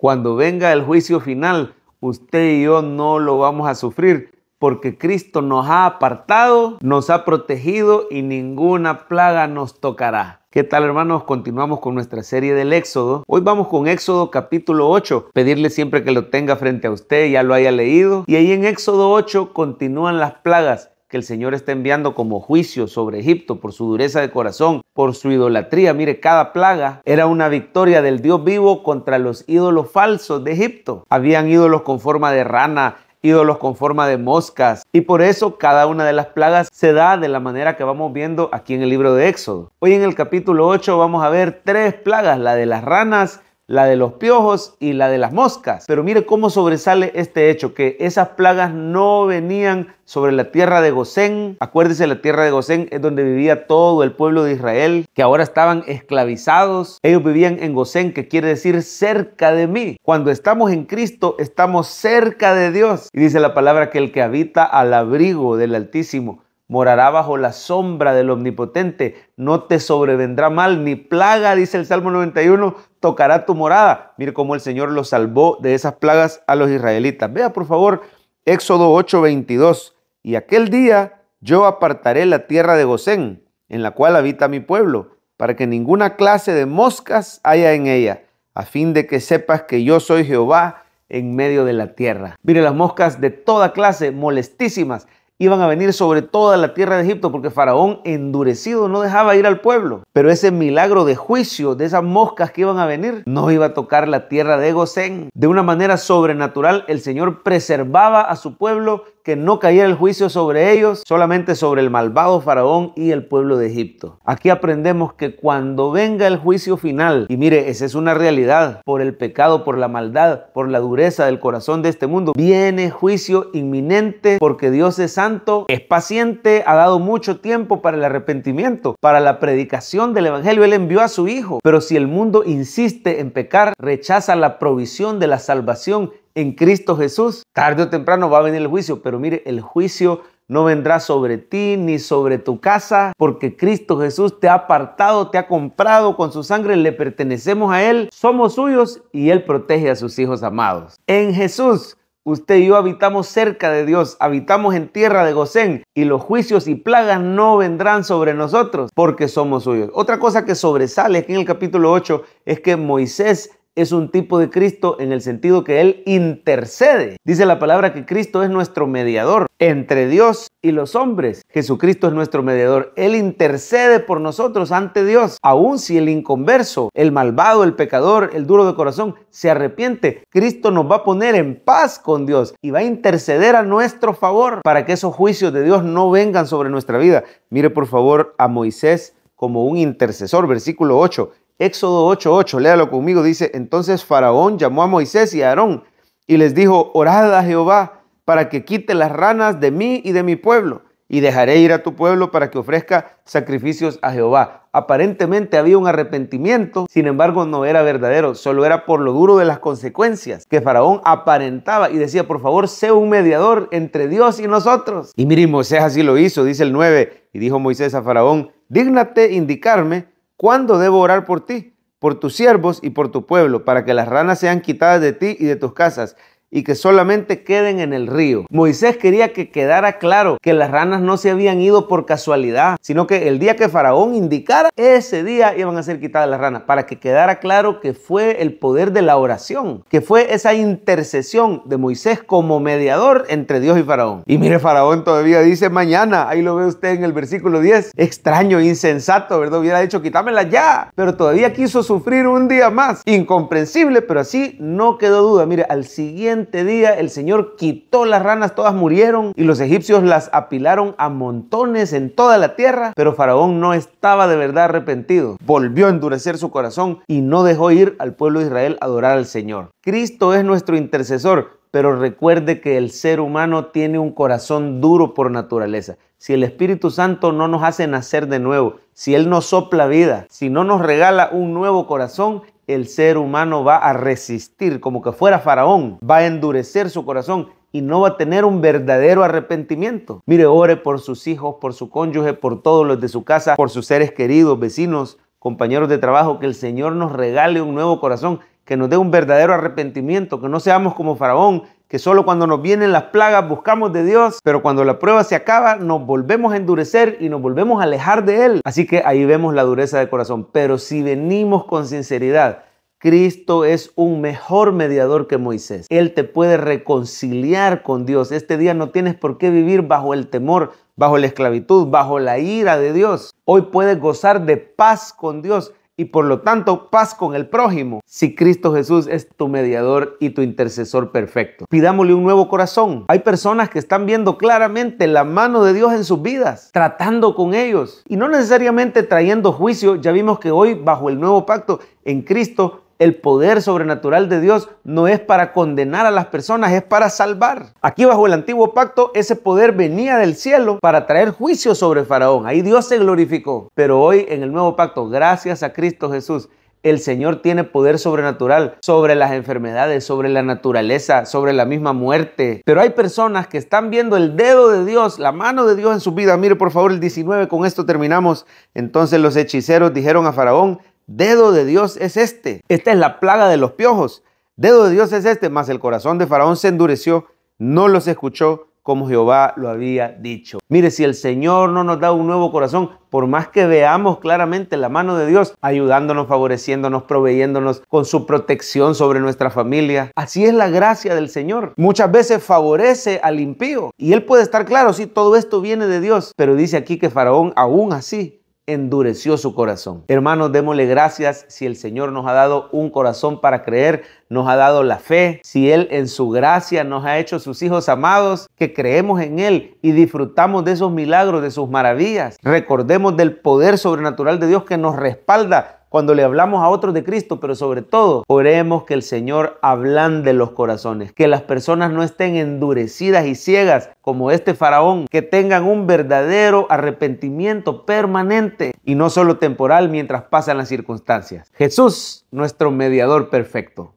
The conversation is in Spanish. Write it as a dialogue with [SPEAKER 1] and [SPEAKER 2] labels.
[SPEAKER 1] Cuando venga el juicio final, usted y yo no lo vamos a sufrir porque Cristo nos ha apartado, nos ha protegido y ninguna plaga nos tocará. ¿Qué tal hermanos? Continuamos con nuestra serie del Éxodo. Hoy vamos con Éxodo capítulo 8. Pedirle siempre que lo tenga frente a usted, ya lo haya leído. Y ahí en Éxodo 8 continúan las plagas que el Señor está enviando como juicio sobre Egipto por su dureza de corazón, por su idolatría. Mire, cada plaga era una victoria del Dios vivo contra los ídolos falsos de Egipto. Habían ídolos con forma de rana, ídolos con forma de moscas. Y por eso cada una de las plagas se da de la manera que vamos viendo aquí en el libro de Éxodo. Hoy en el capítulo 8 vamos a ver tres plagas, la de las ranas, la de los piojos y la de las moscas. Pero mire cómo sobresale este hecho, que esas plagas no venían sobre la tierra de Gosén. Acuérdese, la tierra de Gosén es donde vivía todo el pueblo de Israel, que ahora estaban esclavizados. Ellos vivían en Gosén, que quiere decir cerca de mí. Cuando estamos en Cristo, estamos cerca de Dios. Y dice la palabra que el que habita al abrigo del Altísimo morará bajo la sombra del Omnipotente, no te sobrevendrá mal, ni plaga, dice el Salmo 91, tocará tu morada. Mire cómo el Señor lo salvó de esas plagas a los israelitas. Vea por favor Éxodo 8:22, y aquel día yo apartaré la tierra de Gosén, en la cual habita mi pueblo, para que ninguna clase de moscas haya en ella, a fin de que sepas que yo soy Jehová en medio de la tierra. Mire las moscas de toda clase, molestísimas, iban a venir sobre toda la tierra de Egipto porque Faraón endurecido no dejaba ir al pueblo. Pero ese milagro de juicio de esas moscas que iban a venir no iba a tocar la tierra de Gosén. De una manera sobrenatural el Señor preservaba a su pueblo que no cayera el juicio sobre ellos, solamente sobre el malvado faraón y el pueblo de Egipto. Aquí aprendemos que cuando venga el juicio final, y mire, esa es una realidad, por el pecado, por la maldad, por la dureza del corazón de este mundo, viene juicio inminente porque Dios es santo, es paciente, ha dado mucho tiempo para el arrepentimiento, para la predicación del Evangelio. Él envió a su Hijo, pero si el mundo insiste en pecar, rechaza la provisión de la salvación en Cristo Jesús, tarde o temprano va a venir el juicio, pero mire, el juicio no vendrá sobre ti ni sobre tu casa, porque Cristo Jesús te ha apartado, te ha comprado con su sangre, le pertenecemos a Él, somos suyos y Él protege a sus hijos amados. En Jesús, usted y yo habitamos cerca de Dios, habitamos en tierra de Gosén, y los juicios y plagas no vendrán sobre nosotros, porque somos suyos. Otra cosa que sobresale aquí en el capítulo 8 es que Moisés es un tipo de Cristo en el sentido que Él intercede. Dice la palabra que Cristo es nuestro mediador entre Dios y los hombres. Jesucristo es nuestro mediador. Él intercede por nosotros ante Dios. Aun si el inconverso, el malvado, el pecador, el duro de corazón se arrepiente, Cristo nos va a poner en paz con Dios y va a interceder a nuestro favor para que esos juicios de Dios no vengan sobre nuestra vida. Mire por favor a Moisés como un intercesor, versículo 8. Éxodo 8:8, léalo conmigo, dice, entonces Faraón llamó a Moisés y a Aarón y les dijo, orad a Jehová para que quite las ranas de mí y de mi pueblo, y dejaré ir a tu pueblo para que ofrezca sacrificios a Jehová. Aparentemente había un arrepentimiento, sin embargo no era verdadero, solo era por lo duro de las consecuencias que Faraón aparentaba y decía, por favor, sé un mediador entre Dios y nosotros. Y miren, Moisés así lo hizo, dice el 9, y dijo Moisés a Faraón, dígnate indicarme ¿Cuándo debo orar por ti? por tus siervos y por tu pueblo, para que las ranas sean quitadas de ti y de tus casas, y que solamente queden en el río. Moisés quería que quedara claro que las ranas no se habían ido por casualidad, sino que el día que Faraón indicara, ese día iban a ser quitadas las ranas, para que quedara claro que fue el poder de la oración, que fue esa intercesión de Moisés como mediador entre Dios y Faraón. Y mire, Faraón todavía dice mañana, ahí lo ve usted en el versículo 10, extraño, insensato, ¿verdad? Hubiera dicho quítámela ya, pero todavía quiso sufrir un día más, incomprensible, pero así no quedó duda. Mire, al siguiente día el Señor quitó las ranas, todas murieron y los egipcios las apilaron a montones en toda la tierra, pero Faraón no estaba de verdad arrepentido. Volvió a endurecer su corazón y no dejó ir al pueblo de Israel a adorar al Señor. Cristo es nuestro intercesor, pero recuerde que el ser humano tiene un corazón duro por naturaleza. Si el Espíritu Santo no nos hace nacer de nuevo, si Él nos sopla vida, si no nos regala un nuevo corazón, el ser humano va a resistir como que fuera faraón, va a endurecer su corazón y no va a tener un verdadero arrepentimiento. Mire, ore por sus hijos, por su cónyuge, por todos los de su casa, por sus seres queridos, vecinos, compañeros de trabajo, que el Señor nos regale un nuevo corazón, que nos dé un verdadero arrepentimiento, que no seamos como faraón, que solo cuando nos vienen las plagas buscamos de Dios, pero cuando la prueba se acaba nos volvemos a endurecer y nos volvemos a alejar de Él. Así que ahí vemos la dureza de corazón. Pero si venimos con sinceridad, Cristo es un mejor mediador que Moisés. Él te puede reconciliar con Dios. Este día no tienes por qué vivir bajo el temor, bajo la esclavitud, bajo la ira de Dios. Hoy puedes gozar de paz con Dios y por lo tanto paz con el prójimo, si Cristo Jesús es tu mediador y tu intercesor perfecto. Pidámosle un nuevo corazón. Hay personas que están viendo claramente la mano de Dios en sus vidas, tratando con ellos y no necesariamente trayendo juicio. Ya vimos que hoy bajo el nuevo pacto en Cristo el poder sobrenatural de Dios no es para condenar a las personas, es para salvar. Aquí bajo el antiguo pacto ese poder venía del cielo para traer juicio sobre Faraón. Ahí Dios se glorificó. Pero hoy en el nuevo pacto, gracias a Cristo Jesús, el Señor tiene poder sobrenatural sobre las enfermedades, sobre la naturaleza, sobre la misma muerte. Pero hay personas que están viendo el dedo de Dios, la mano de Dios en su vida. Mire por favor el 19, con esto terminamos. Entonces los hechiceros dijeron a Faraón, Dedo de Dios es este. Esta es la plaga de los piojos. Dedo de Dios es este. Mas el corazón de Faraón se endureció, no los escuchó como Jehová lo había dicho. Mire, si el Señor no nos da un nuevo corazón, por más que veamos claramente la mano de Dios ayudándonos, favoreciéndonos, proveyéndonos con su protección sobre nuestra familia. Así es la gracia del Señor. Muchas veces favorece al impío. Y él puede estar claro, sí, todo esto viene de Dios. Pero dice aquí que Faraón aún así endureció su corazón. Hermanos, démosle gracias si el Señor nos ha dado un corazón para creer, nos ha dado la fe, si Él en su gracia nos ha hecho sus hijos amados, que creemos en Él y disfrutamos de esos milagros, de sus maravillas. Recordemos del poder sobrenatural de Dios que nos respalda cuando le hablamos a otros de Cristo, pero sobre todo oremos que el Señor ablande los corazones, que las personas no estén endurecidas y ciegas como este faraón, que tengan un verdadero arrepentimiento permanente y no solo temporal mientras pasan las circunstancias. Jesús, nuestro mediador perfecto.